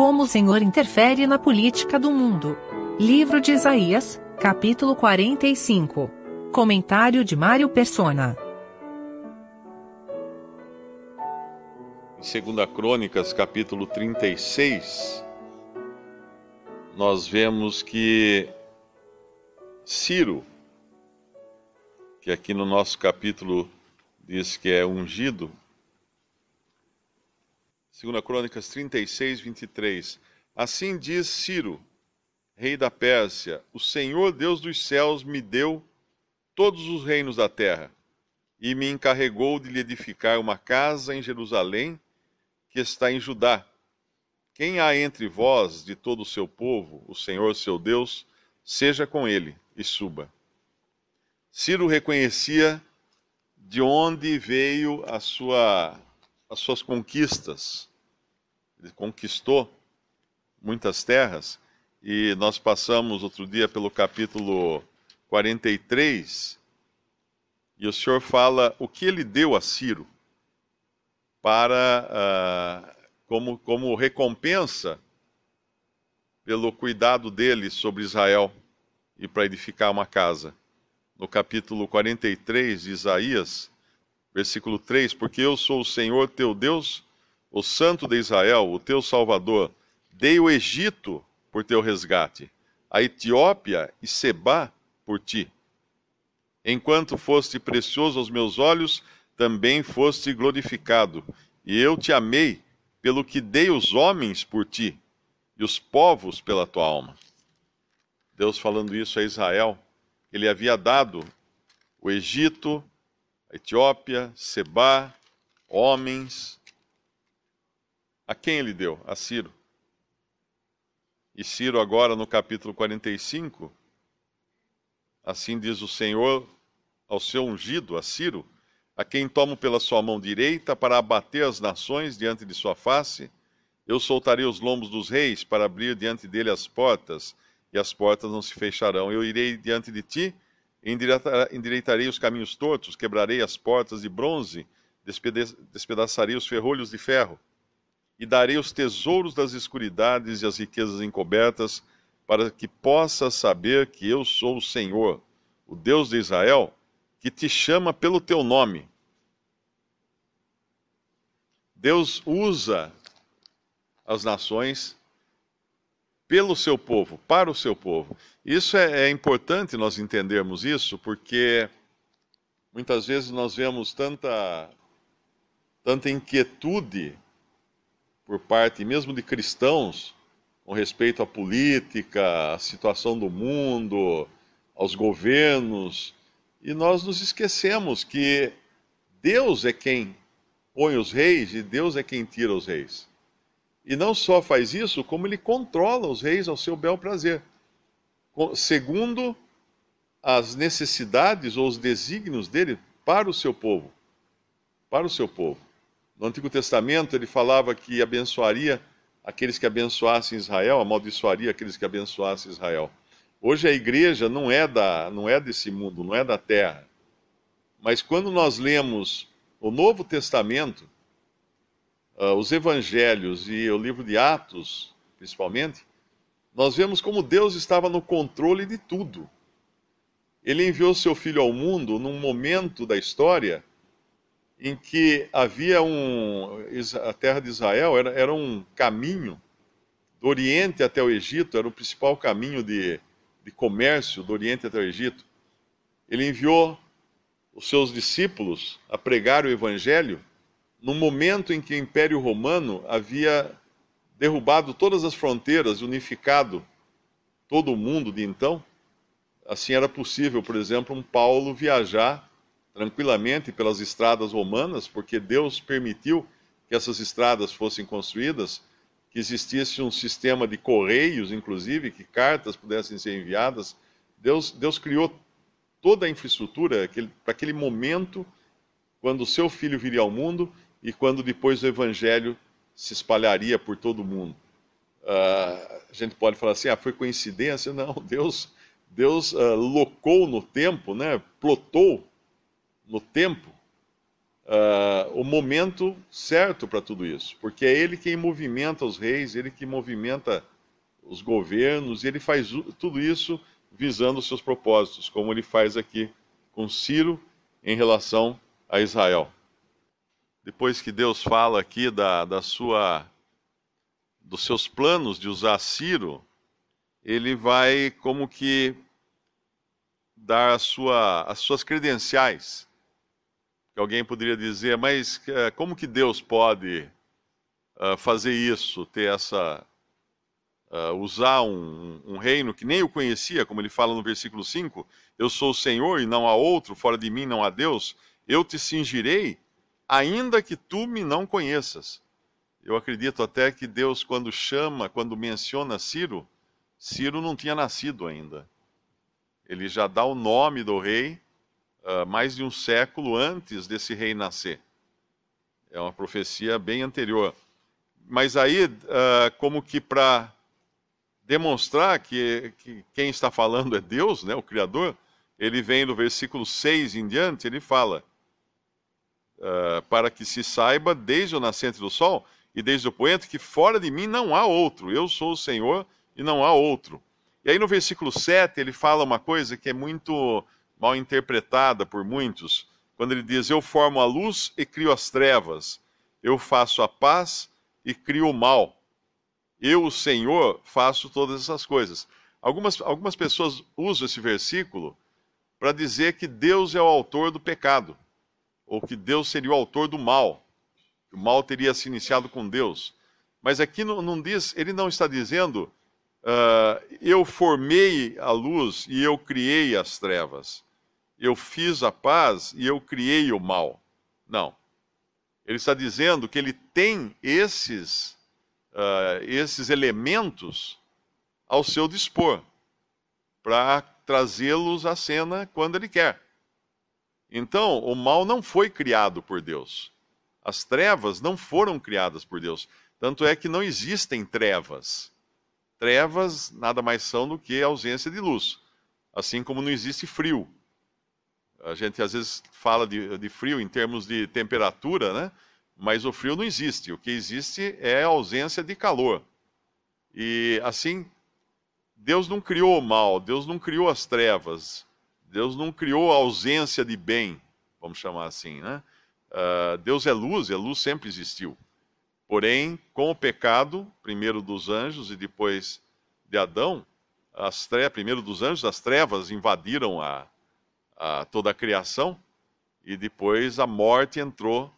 Como o Senhor interfere na política do mundo. Livro de Isaías, capítulo 45. Comentário de Mário Persona. Em 2 Crônicas, capítulo 36, nós vemos que Ciro, que aqui no nosso capítulo diz que é ungido, Segunda Crônicas 36, 23. Assim diz Ciro, rei da Pérsia: O Senhor Deus dos céus me deu todos os reinos da terra e me encarregou de lhe edificar uma casa em Jerusalém, que está em Judá. Quem há entre vós de todo o seu povo, o Senhor seu Deus, seja com ele e suba. Ciro reconhecia de onde veio a sua, as suas conquistas ele conquistou muitas terras. E nós passamos outro dia pelo capítulo 43, e o Senhor fala o que ele deu a Ciro para uh, como, como recompensa pelo cuidado dele sobre Israel e para edificar uma casa. No capítulo 43 de Isaías, versículo 3, porque eu sou o Senhor teu Deus, o Santo de Israel, o teu Salvador, dei o Egito por teu resgate, a Etiópia e Seba por ti. Enquanto foste precioso aos meus olhos, também foste glorificado, e eu te amei, pelo que dei os homens por ti e os povos pela tua alma. Deus falando isso a Israel, ele havia dado o Egito, a Etiópia, Seba, homens, a quem ele deu? A Ciro. E Ciro, agora no capítulo 45, assim diz o Senhor ao seu ungido, a Ciro, a quem tomo pela sua mão direita para abater as nações diante de sua face, eu soltarei os lombos dos reis para abrir diante dele as portas, e as portas não se fecharão. Eu irei diante de ti, endireitarei os caminhos tortos, quebrarei as portas de bronze, despedaçarei os ferrolhos de ferro e darei os tesouros das escuridades e as riquezas encobertas, para que possas saber que eu sou o Senhor, o Deus de Israel, que te chama pelo teu nome. Deus usa as nações pelo seu povo, para o seu povo. Isso é, é importante nós entendermos isso, porque muitas vezes nós vemos tanta, tanta inquietude por parte mesmo de cristãos com respeito à política, à situação do mundo, aos governos, e nós nos esquecemos que Deus é quem põe os reis e Deus é quem tira os reis. E não só faz isso, como ele controla os reis ao seu bel prazer, segundo as necessidades ou os desígnios dele para o seu povo. Para o seu povo. No Antigo Testamento, ele falava que abençoaria aqueles que abençoassem Israel, amaldiçoaria aqueles que abençoassem Israel. Hoje a igreja não é, da, não é desse mundo, não é da terra. Mas quando nós lemos o Novo Testamento, uh, os Evangelhos e o livro de Atos, principalmente, nós vemos como Deus estava no controle de tudo. Ele enviou seu filho ao mundo num momento da história em que havia um. A terra de Israel era, era um caminho do Oriente até o Egito, era o principal caminho de, de comércio do Oriente até o Egito. Ele enviou os seus discípulos a pregar o Evangelho no momento em que o Império Romano havia derrubado todas as fronteiras, unificado todo o mundo de então. Assim era possível, por exemplo, um Paulo viajar tranquilamente pelas estradas romanas, porque Deus permitiu que essas estradas fossem construídas, que existisse um sistema de correios, inclusive, que cartas pudessem ser enviadas. Deus, Deus criou toda a infraestrutura para aquele momento, quando o seu filho viria ao mundo e quando depois o evangelho se espalharia por todo o mundo. Uh, a gente pode falar assim, ah, foi coincidência? Não, Deus, Deus uh, locou no tempo, né, plotou no tempo, uh, o momento certo para tudo isso, porque é ele quem movimenta os reis, ele que movimenta os governos, e ele faz tudo isso visando os seus propósitos, como ele faz aqui com Ciro em relação a Israel. Depois que Deus fala aqui da, da sua dos seus planos de usar Ciro, ele vai como que dar a sua, as suas credenciais alguém poderia dizer, mas eh, como que Deus pode eh, fazer isso, ter essa. Eh, usar um, um reino que nem o conhecia, como ele fala no versículo 5, eu sou o Senhor e não há outro, fora de mim não há Deus, eu te cingirei, ainda que tu me não conheças. Eu acredito até que Deus, quando chama, quando menciona Ciro, Ciro não tinha nascido ainda. Ele já dá o nome do rei uh, mais de um século antes desse rei nascer. É uma profecia bem anterior. Mas aí, uh, como que para demonstrar que, que, quem está falando é Deus, né, o Criador, ele vem do versículo 6 em diante, ele fala, uh, para que se saiba desde o nascente do sol e desde o poente que fora de mim não há outro, eu sou o Senhor e não há outro. E aí no versículo 7 ele fala uma coisa que é muito mal interpretada por muitos, quando ele diz: Eu formo a luz e crio as trevas, eu faço a paz e crio o mal. Eu, o Senhor, faço todas essas coisas. Algumas, algumas pessoas usam esse versículo para dizer que Deus é o autor do pecado, ou que Deus seria o autor do mal, que o mal teria se iniciado com Deus. Mas aqui não, não diz, ele não está dizendo, uh, eu formei a luz e eu criei as trevas eu fiz a paz e eu criei o mal. Não. Ele está dizendo que ele tem esses, uh, esses elementos ao seu dispor para trazê-los à cena quando ele quer. Então, o mal não foi criado por Deus. As trevas não foram criadas por Deus. Tanto é que não existem trevas. Trevas nada mais são do que a ausência de luz, assim como não existe frio a gente às vezes fala de, de frio em termos de temperatura, né? mas o frio não existe. O que existe é a ausência de calor. E assim, Deus não criou o mal, Deus não criou as trevas, Deus não criou a ausência de bem, vamos chamar assim, né? Uh, Deus é luz, e a luz sempre existiu. Porém, com o pecado, primeiro dos anjos e depois de Adão, as tre primeiro dos anjos, as trevas invadiram a, a, toda a criação e depois a morte entrou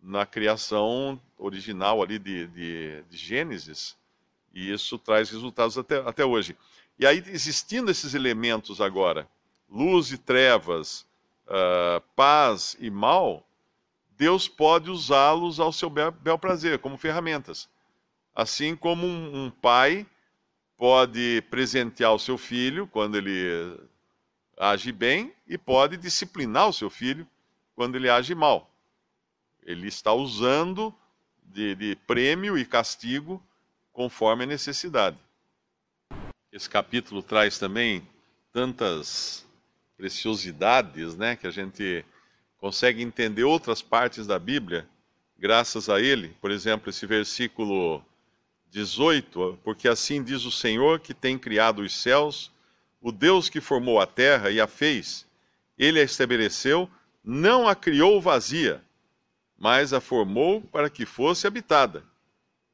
na criação original ali de, de, de Gênesis e isso traz resultados até, até hoje. E aí, existindo esses elementos agora, luz e trevas, uh, paz e mal, Deus pode usá-los ao seu bel, bel, prazer, como ferramentas. Assim como um, um pai pode presentear o seu filho quando ele age bem e pode disciplinar o seu filho quando ele age mal. Ele está usando de, de prêmio e castigo conforme a necessidade. Esse capítulo traz também tantas preciosidades, né, que a gente consegue entender outras partes da Bíblia graças a ele. Por exemplo, esse versículo 18, porque assim diz o Senhor que tem criado os céus o Deus que formou a terra e a fez, ele a estabeleceu, não a criou vazia, mas a formou para que fosse habitada.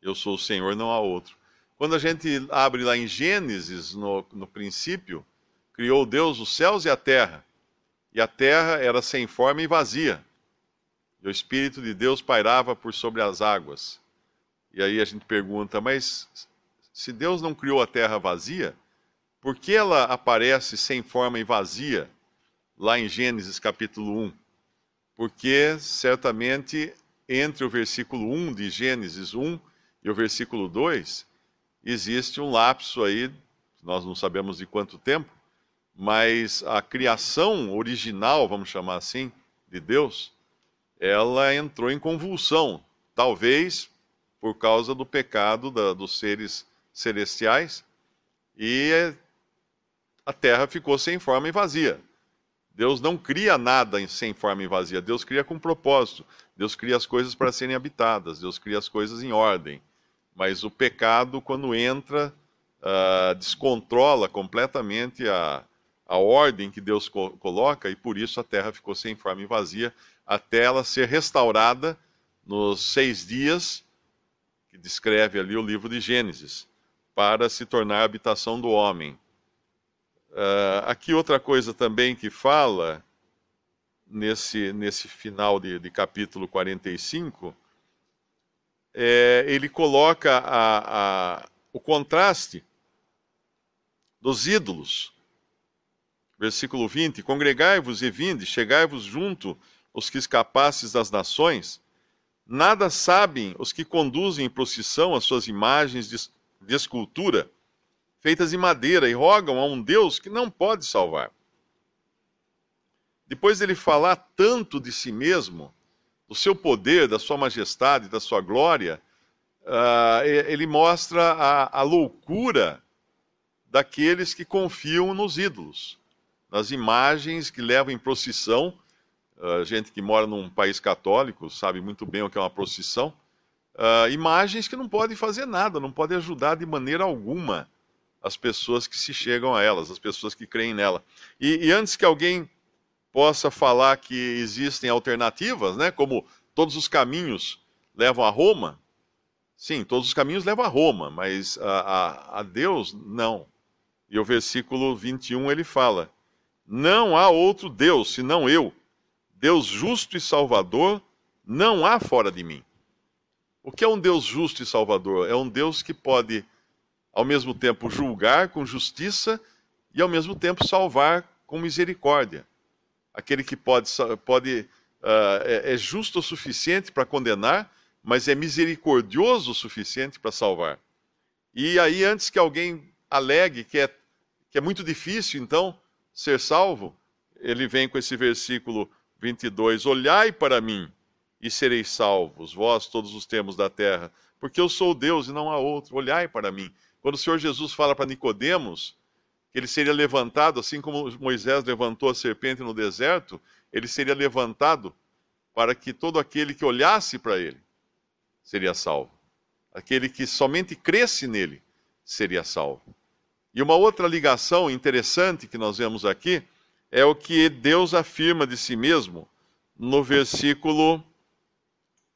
Eu sou o Senhor, não há outro. Quando a gente abre lá em Gênesis, no, no princípio, criou Deus os céus e a terra, e a terra era sem forma e vazia, e o Espírito de Deus pairava por sobre as águas. E aí a gente pergunta, mas se Deus não criou a terra vazia, por que ela aparece sem forma e vazia lá em Gênesis capítulo 1? Porque certamente entre o versículo 1 de Gênesis 1 e o versículo 2 existe um lapso aí, nós não sabemos de quanto tempo, mas a criação original, vamos chamar assim, de Deus, ela entrou em convulsão, talvez por causa do pecado da, dos seres celestiais e a terra ficou sem forma e vazia. Deus não cria nada sem forma e vazia, Deus cria com propósito. Deus cria as coisas para serem habitadas, Deus cria as coisas em ordem. Mas o pecado, quando entra, uh, descontrola completamente a, a ordem que Deus co coloca, e por isso a terra ficou sem forma e vazia, até ela ser restaurada nos seis dias, que descreve ali o livro de Gênesis, para se tornar a habitação do homem Uh, aqui outra coisa também que fala, nesse, nesse final de, de capítulo 45, é, ele coloca a, a, o contraste dos ídolos. Versículo 20: Congregai-vos e vinde, chegai-vos junto os que escapastes das nações. Nada sabem os que conduzem em procissão as suas imagens de, de escultura feitas de madeira e rogam a um Deus que não pode salvar. Depois dele falar tanto de si mesmo, do seu poder, da sua majestade, da sua glória, uh, ele mostra a, a loucura daqueles que confiam nos ídolos, nas imagens que levam em procissão. Uh, gente que mora num país católico sabe muito bem o que é uma procissão. Uh, imagens que não podem fazer nada, não podem ajudar de maneira alguma as pessoas que se chegam a elas, as pessoas que creem nela. E, e antes que alguém possa falar que existem alternativas, né, como todos os caminhos levam a Roma, sim, todos os caminhos levam a Roma, mas a, a, a Deus, não. E o versículo 21 ele fala: Não há outro Deus senão eu, Deus justo e salvador, não há fora de mim. O que é um Deus justo e salvador? É um Deus que pode ao mesmo tempo julgar com justiça e ao mesmo tempo salvar com misericórdia. Aquele que pode, pode uh, é, é justo o suficiente para condenar, mas é misericordioso o suficiente para salvar. E aí, antes que alguém alegue que é, que é muito difícil, então, ser salvo, ele vem com esse versículo 22: Olhai para mim e sereis salvos, vós todos os termos da terra, porque eu sou Deus e não há outro. Olhai para mim quando o Senhor Jesus fala para Nicodemos que ele seria levantado, assim como Moisés levantou a serpente no deserto, ele seria levantado para que todo aquele que olhasse para ele seria salvo. Aquele que somente cresce nele seria salvo. E uma outra ligação interessante que nós vemos aqui é o que Deus afirma de si mesmo no versículo,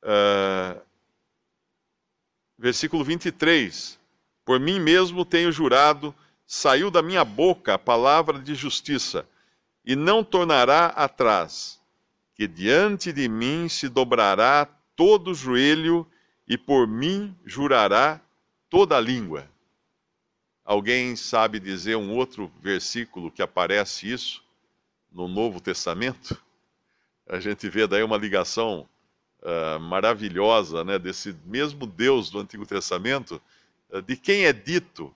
uh, versículo 23. Por mim mesmo tenho jurado, saiu da minha boca a palavra de justiça, e não tornará atrás, que diante de mim se dobrará todo joelho, e por mim jurará toda língua. Alguém sabe dizer um outro versículo que aparece isso no Novo Testamento? A gente vê daí uma ligação uh, maravilhosa né, desse mesmo Deus do Antigo Testamento eh, de quem é dito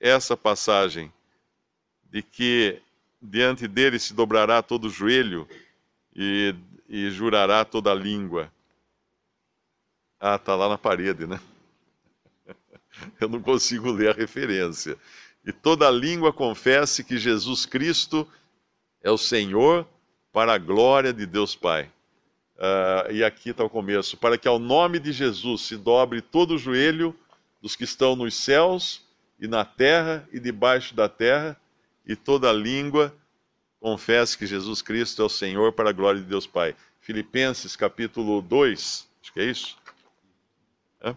essa passagem de que diante dele se dobrará todo joelho e, e jurará toda língua. Ah, está lá na parede, né? Eu não consigo ler a referência. E toda língua confesse que Jesus Cristo é o Senhor para a glória de Deus Pai. Uh, e aqui está o começo: para que ao nome de Jesus se dobre todo o joelho dos que estão nos céus e na terra e debaixo da terra, e toda língua confesse que Jesus Cristo é o Senhor para a glória de Deus Pai. Filipenses capítulo 2, acho que é isso. É?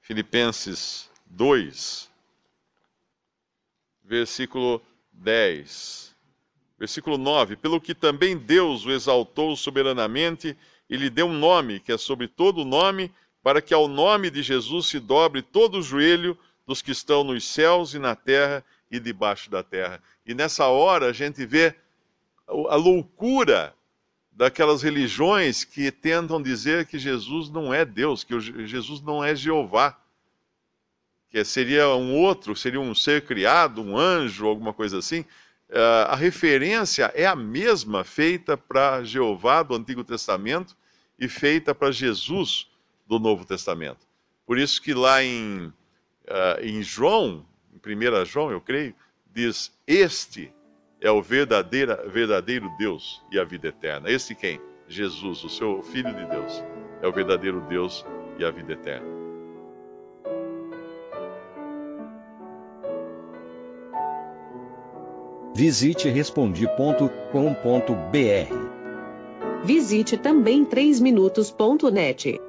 Filipenses 2, versículo 10. Versículo 9: Pelo que também Deus o exaltou soberanamente e lhe deu um nome que é sobre todo o nome, para que ao nome de Jesus se dobre todo o joelho dos que estão nos céus e na terra e debaixo da terra. E nessa hora a gente vê a loucura daquelas religiões que tentam dizer que Jesus não é Deus, que Jesus não é Jeová, que seria um outro, seria um ser criado, um anjo, alguma coisa assim. Eh, a referência é a mesma feita para Jeová do Antigo Testamento e feita para Jesus do Novo Testamento. Por isso que lá em, uh, em João, em 1 João, eu creio, diz: Este é o verdadeiro Deus e a vida eterna. Este quem? Jesus, o seu Filho de Deus, é o verdadeiro Deus e a vida eterna. Visite respondi.com.br. Visite também 3minutos.net.